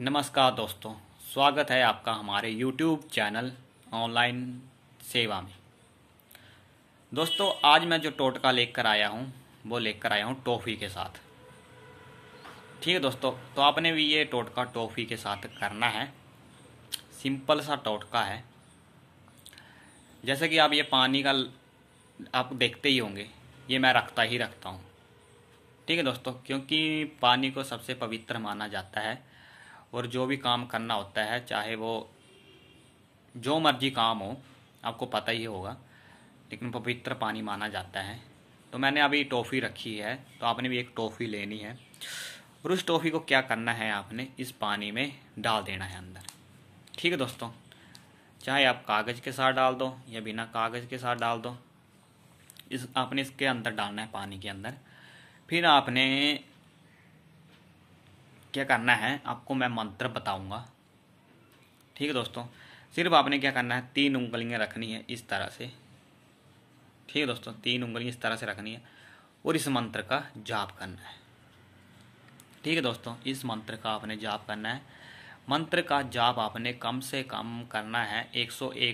नमस्कार दोस्तों स्वागत है आपका हमारे YouTube चैनल ऑनलाइन सेवा में दोस्तों आज मैं जो टोटका लेकर आया हूँ वो लेकर आया हूँ टॉफ़ी के साथ ठीक है दोस्तों तो आपने भी ये टोटका टॉफ़ी के साथ करना है सिंपल सा टोटका है जैसे कि आप ये पानी का आप देखते ही होंगे ये मैं रखता ही रखता हूँ ठीक है दोस्तों क्योंकि पानी को सबसे पवित्र माना जाता है और जो भी काम करना होता है चाहे वो जो मर्जी काम हो आपको पता ही होगा लेकिन पवित्र पानी माना जाता है तो मैंने अभी टॉफ़ी रखी है तो आपने भी एक टॉफ़ी लेनी है और उस टॉफ़ी को क्या करना है आपने इस पानी में डाल देना है अंदर ठीक है दोस्तों चाहे आप कागज़ के साथ डाल दो या बिना कागज़ के साथ डाल दो इस आपने इसके अंदर डालना है पानी के अंदर फिर आपने क्या करना है आपको मैं मंत्र बताऊंगा ठीक है दोस्तों सिर्फ आपने क्या करना है तीन उंगलियां रखनी है इस तरह से ठीक है दोस्तों तीन उंगलियां इस तरह से रखनी है और इस मंत्र का जाप करना है ठीक है दोस्तों इस मंत्र का आपने जाप करना है मंत्र का जाप आपने कम से कम करना है 101